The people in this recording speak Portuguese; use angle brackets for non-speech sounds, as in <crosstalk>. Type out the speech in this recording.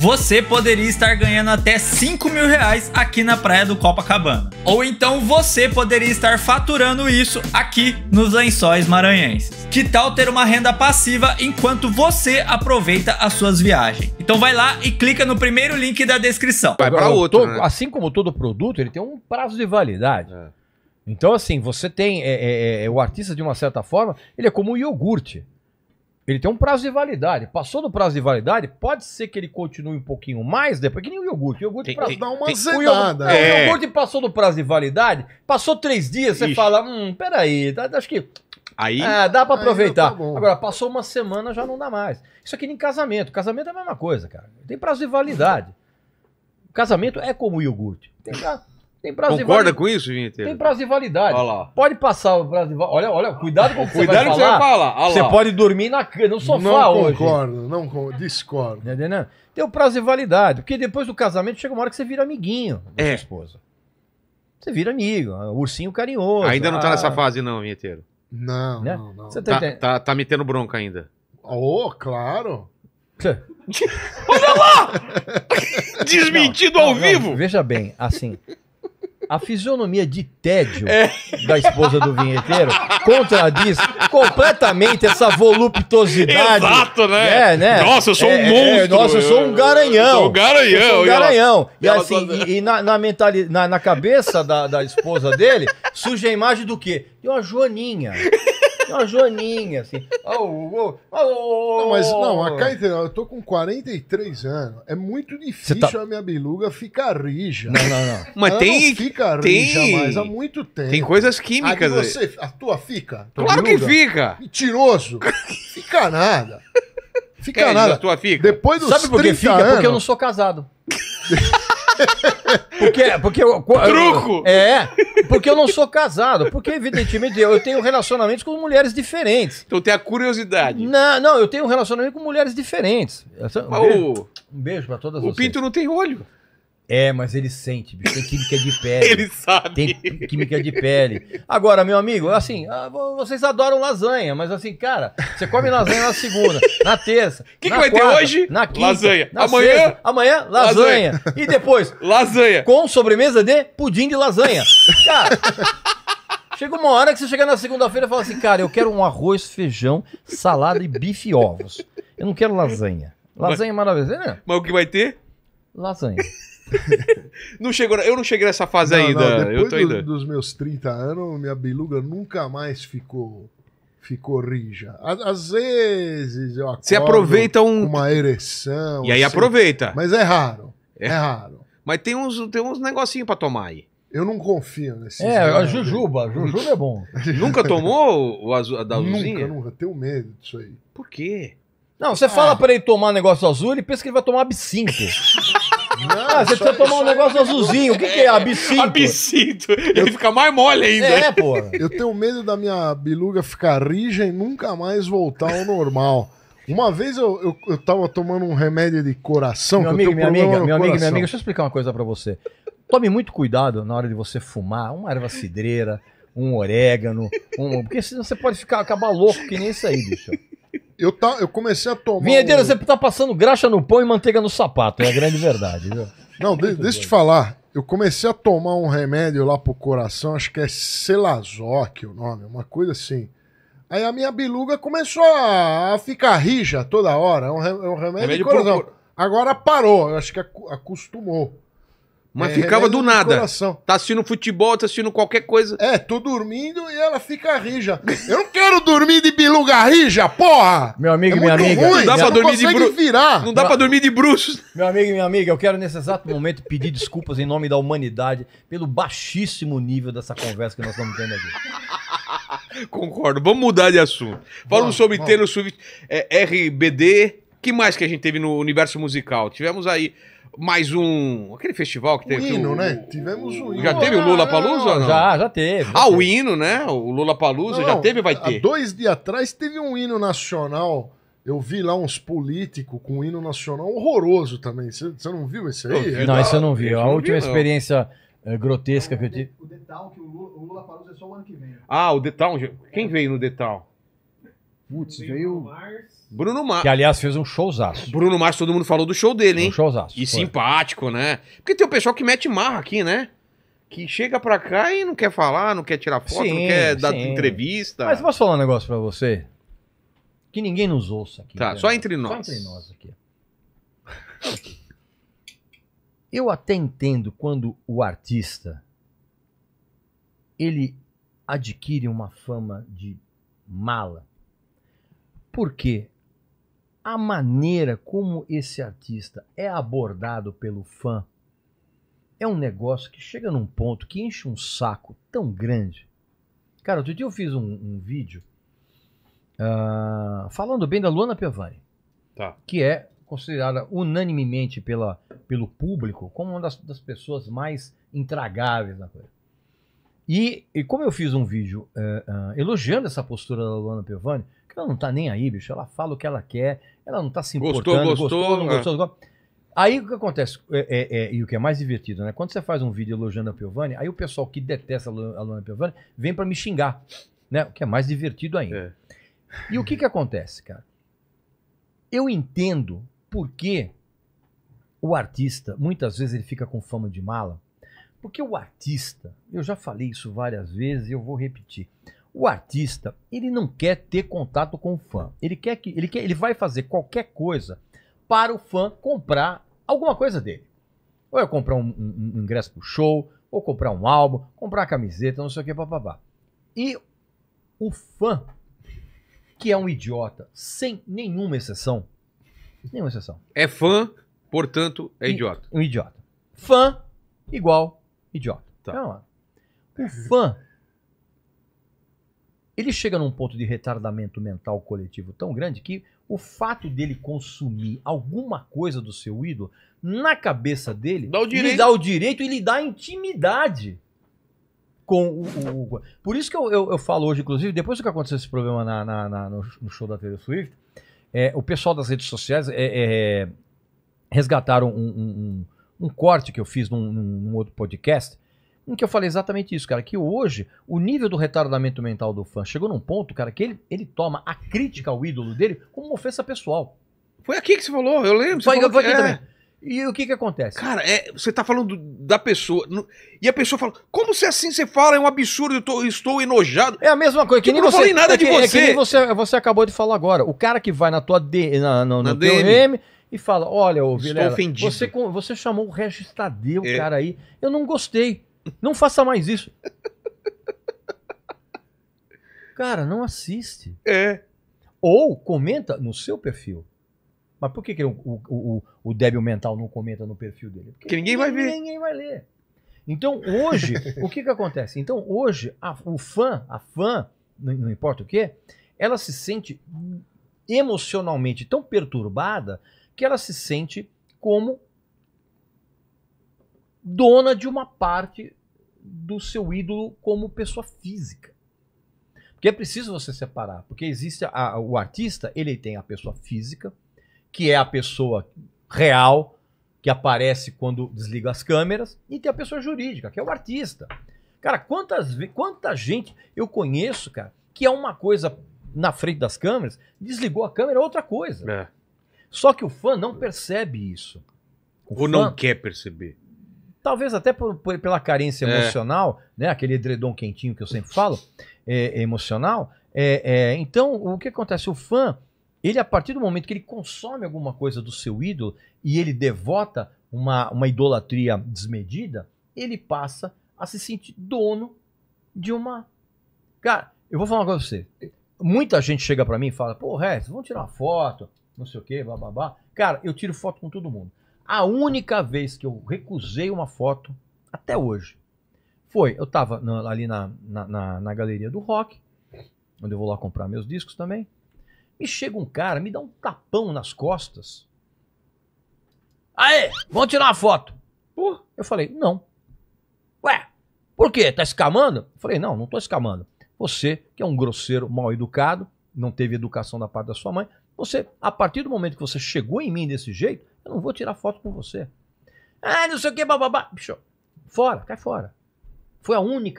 você poderia estar ganhando até 5 mil reais aqui na praia do Copacabana. Ou então você poderia estar faturando isso aqui nos lençóis maranhenses. Que tal ter uma renda passiva enquanto você aproveita as suas viagens? Então vai lá e clica no primeiro link da descrição. Vai para outro. Né? Assim como todo produto, ele tem um prazo de validade. É. Então, assim, você tem. É, é, é o artista, de uma certa forma, ele é como o iogurte. Ele tem um prazo de validade. Passou do prazo de validade, pode ser que ele continue um pouquinho mais depois, que nem o iogurte. O iogurte tem, tem, dá uma tem, é. o é. iogurte passou do prazo de validade, passou três dias, Ixi. você fala, hum, peraí, tá, acho que... Aí, é, dá para tá aproveitar. Tá Agora, passou uma semana, já não dá mais. Isso aqui nem casamento. Casamento é a mesma coisa, cara. Tem prazo de validade. Casamento é como o iogurte. Tem prazo... Tem prazo Concorda de validade. com isso, Vinheteiro? Tem prazo de validade. Olha lá. Pode passar o prazo de validade. Olha, olha, cuidado com o que cuidado você vai falar. Que você, você pode dormir na, no sofá não hoje. Concordo, não concordo, discordo. Entendeu? Né? Tem o prazo de validade. Porque depois do casamento chega uma hora que você vira amiguinho da é. sua esposa. Você vira amigo, ursinho carinhoso. Ainda não tá ah... nessa fase, não, Vinheteiro. Não, né? não, não. Você tá, tá, tá, tá metendo bronca ainda. Oh, claro. <laughs> Olha lá! <laughs> Desmentido não, ao não, vivo! Veja bem, assim, a fisionomia de tédio é. da esposa do vinheteiro contradiz completamente essa voluptuosidade. Exato, né? É, né? Nossa, eu sou é, um é, monstro. nossa, eu sou um garanhão. Eu sou um garanhão. sou um garanhão. E, ela... e assim, tá e, e, na, na, mentali... na, na cabeça da, da esposa dele surge a imagem do quê? De uma joaninha. É uma Joaninha, assim. oh, oh, oh, Não, mas não, a Caetano, eu tô com 43 anos. É muito tá difícil tá... a minha biluga ficar rija. Não, não, não. Mas Ela tem. Não fica rija tem... mais há muito tempo. Tem coisas químicas a né? você, A tua fica? Tua claro biluga? que fica. Mentiroso. <laughs> fica nada. Fica é, nada. A tua fica. Depois dos Sabe por que fica? Anos... Porque eu não sou casado. <laughs> porque, porque eu, Truco! é, porque eu não sou casado. Porque, evidentemente, eu tenho relacionamentos com mulheres diferentes. Então tem a curiosidade. Não, não, eu tenho um relacionamento com mulheres diferentes. Um, beijo, o, um beijo todas o vocês. O pinto não tem olho. É, mas ele sente, bicho. Tem química de pele. <laughs> ele sabe. Tem química de pele. Agora, meu amigo, assim, ah, vocês adoram lasanha, mas assim, cara, você come lasanha na segunda, na terça. O <laughs> que, que vai quarta, ter hoje? Na quinta. Lasanha. Na amanhã? Sexta, amanhã, lasanha. lasanha. E depois? <laughs> Lasanha. Com sobremesa de pudim de lasanha. Cara. Chega uma hora que você chega na segunda-feira e fala assim, cara, eu quero um arroz, feijão, salada e bife e ovos. Eu não quero lasanha. Lasanha mas, é maravilhosa, né? Mas o que vai ter? Lasanha. <laughs> não chegou, eu não cheguei nessa fase não, ainda. Não, depois do, ainda. dos meus 30 anos, minha biluga nunca mais ficou ficou rija. Às, vezes eu acordo Você aproveita um... uma ereção. E aí assim, aproveita. Mas é raro. É, é raro. Mas tem uns, tem uns negocinhos pra tomar aí. Eu não confio nesse. É, a jujuba. Jujuba é bom. <laughs> nunca tomou o azul, a da azulzinha? Nunca, nunca. Tenho medo disso aí. Por quê? Não, você ah. fala pra ele tomar negócio azul, ele pensa que ele vai tomar absinto. <laughs> Não, ah, você precisa tomar um negócio azulzinho. O que, que é? Absinto? Absinto. Ele fica mais mole ainda. É, pô. Eu tenho medo da minha biluga ficar rija e nunca mais voltar ao normal. Uma vez eu, eu, eu tava tomando um remédio de coração. Meu amigo, minha amiga, meu amigo, minha amiga, deixa eu explicar uma coisa para você. Tome muito cuidado na hora de você fumar uma erva cidreira, um orégano, um. Porque senão você pode ficar acabar louco que nem isso aí, bicho. Eu, tá, eu comecei a tomar. Vinhedeiro, um... você tá passando graxa no pão e manteiga no sapato, é a grande verdade, viu? <laughs> Não, de, deixa eu te falar. Eu comecei a tomar um remédio lá pro coração, acho que é Celazoc o nome, uma coisa assim. Aí a minha biluga começou a ficar rija toda hora. É um, remédio, é remédio de coração. Pro... Agora parou, eu acho que acostumou. Mas é, ficava do nada. Coração. Tá assistindo futebol, tá assistindo qualquer coisa. É, tô dormindo e ela fica rija. Eu não quero dormir de biluga rija, porra! Meu amigo é e minha amiga. Ruim. Não dá pra dormir de bruxo. virar. Não dá pra dormir de bruxo. Meu amigo e minha amiga, eu quero nesse exato momento pedir desculpas em nome da humanidade pelo baixíssimo nível dessa conversa que nós estamos tendo aqui. Concordo. Vamos mudar de assunto. Falamos sobre vamos. Taylor Swift, é, RBD, que mais que a gente teve no universo musical? Tivemos aí mais um. Aquele festival que o teve. Hino, o hino, né? Tivemos o hino. Já teve o Lula Palusa ou não? Já, já teve. ah, o hino, né? O Lula Palusa já teve vai ter? dois dias atrás teve um hino nacional. Eu vi lá uns políticos com um hino nacional horroroso também. Você não viu esse aí? não, isso esse eu não vi. a última vi, experiência não. Eh, grotesca que eu tive. O The Town, que o Lula, o Lula Palusa é só o ano que vem. Ah, o The Town. Quem veio no The Town? Putz, veio. Bruno Mars. Que, aliás, fez um showzaço. Bruno Mars, todo mundo falou do show dele, hein? Um showzaço. E foi. simpático, né? Porque tem o pessoal que mete marra aqui, né? Que chega pra cá e não quer falar, não quer tirar foto, sim, não quer sim. dar entrevista. Mas posso falar um negócio pra você? Que ninguém nos ouça aqui. Tá, né? só entre nós. Só entre nós aqui. <laughs> Eu até entendo quando o artista ele adquire uma fama de mala porque a maneira como esse artista é abordado pelo fã é um negócio que chega num ponto que enche um saco tão grande. Cara, outro dia eu fiz um, um vídeo uh, falando bem da Luana Piovani, tá. que é considerada unanimemente pela, pelo público como uma das, das pessoas mais intragáveis na coisa. E, e, como eu fiz um vídeo eh, eh, elogiando essa postura da Luana Piovani, que ela não tá nem aí, bicho, ela fala o que ela quer, ela não tá se importando, gostou, gostou, é. gostou não gostou, Aí o que acontece, é, é, é, e o que é mais divertido, né? Quando você faz um vídeo elogiando a Piovani, aí o pessoal que detesta a Luana Piovani vem para me xingar, né? O que é mais divertido ainda. É. E o que que acontece, cara? Eu entendo por que o artista, muitas vezes ele fica com fama de mala, porque o artista, eu já falei isso várias vezes e eu vou repetir. O artista, ele não quer ter contato com o fã. Ele quer que ele quer, ele vai fazer qualquer coisa para o fã comprar alguma coisa dele. Ou eu comprar um, um, um ingresso pro show, ou comprar um álbum, comprar camiseta, não sei o que, papabá. E o fã, que é um idiota, sem nenhuma exceção, nenhuma exceção. É fã, portanto, é idiota. Um idiota. Fã igual Idiota. Tá. Então, o fã, ele chega num ponto de retardamento mental coletivo tão grande que o fato dele consumir alguma coisa do seu ídolo, na cabeça dele, dá lhe dá o direito e lhe dá intimidade com o, o, o. Por isso que eu, eu, eu, falo hoje, inclusive, depois que aconteceu esse problema na, na, na no show da Taylor Swift, é, o pessoal das redes sociais é, é, resgataram um, um um corte que eu fiz num, num outro podcast, em que eu falei exatamente isso, cara, que hoje o nível do retardamento mental do fã chegou num ponto, cara, que ele, ele toma a crítica ao ídolo dele como uma ofensa pessoal. Foi aqui que você falou, eu lembro. Foi, falou foi aqui é. também. E o que que acontece? Cara, é, você tá falando da pessoa, no, e a pessoa fala, como se assim você fala, é um absurdo, eu tô, estou enojado. É a mesma coisa, que, que tipo, nem não Não falei nada é de você. É que nem você, você acabou de falar agora, o cara que vai na tua D, na, na no DM. DM e fala: Olha, ô Vilela, você, você chamou o Regis Tadeu, é. cara aí. Eu não gostei. Não faça mais isso. <laughs> cara, não assiste. É. Ou comenta no seu perfil. Mas por que, que o, o, o, o débil mental não comenta no perfil dele? Porque, ninguém, ninguém vai ver. Ninguém vai ler. Então, hoje, <laughs> o que, que acontece? Então, hoje, a, o fã, a fã, não, não importa o que, ela se sente emocionalmente tão perturbada que ela se sente como dona de uma parte do seu ídolo como pessoa física. Porque é preciso você separar, porque existe a, o artista, ele tem a pessoa física, que é a pessoa real, que aparece quando desliga as câmeras, e tem a pessoa jurídica, que é o artista. Cara, quantas quanta gente eu conheço, cara, que é uma coisa na frente das câmeras, desligou a câmera, é outra coisa. É. Só que o fã não percebe isso. O Ou fã, não quer perceber. Talvez até por, por, pela carência é. emocional, né? Aquele edredom quentinho que eu sempre falo, é, é emocional. É, é, então, o que acontece? O fã, ele a partir do momento que ele consome alguma coisa do seu ídolo e ele devota uma, uma idolatria desmedida, ele passa a se sentir dono de uma. Cara, eu vou falar uma coisa pra você. Muita gente chega para mim e fala, pô, Rex, vamos tirar uma foto não sei o quê, bababá. Cara, eu tiro foto com todo mundo. A única vez que eu recusei uma foto, até hoje, foi, eu tava na, ali na, na, na, galeria do rock, onde eu vou lá comprar meus discos também. Me chega um cara, me dá um tapão nas costas. Aê, vamos tirar uma foto. Uh, eu falei, não. Ué, por quê? Tá escamando? Eu falei, não, não tô escamando. Você, que é um grosseiro mal educado, não teve educação da parte da sua mãe, você, a partir do momento que você chegou em mim desse jeito, eu não vou tirar foto com você. Ah, não sei o que, bababá. Bicho, fora, cai fora. Foi a única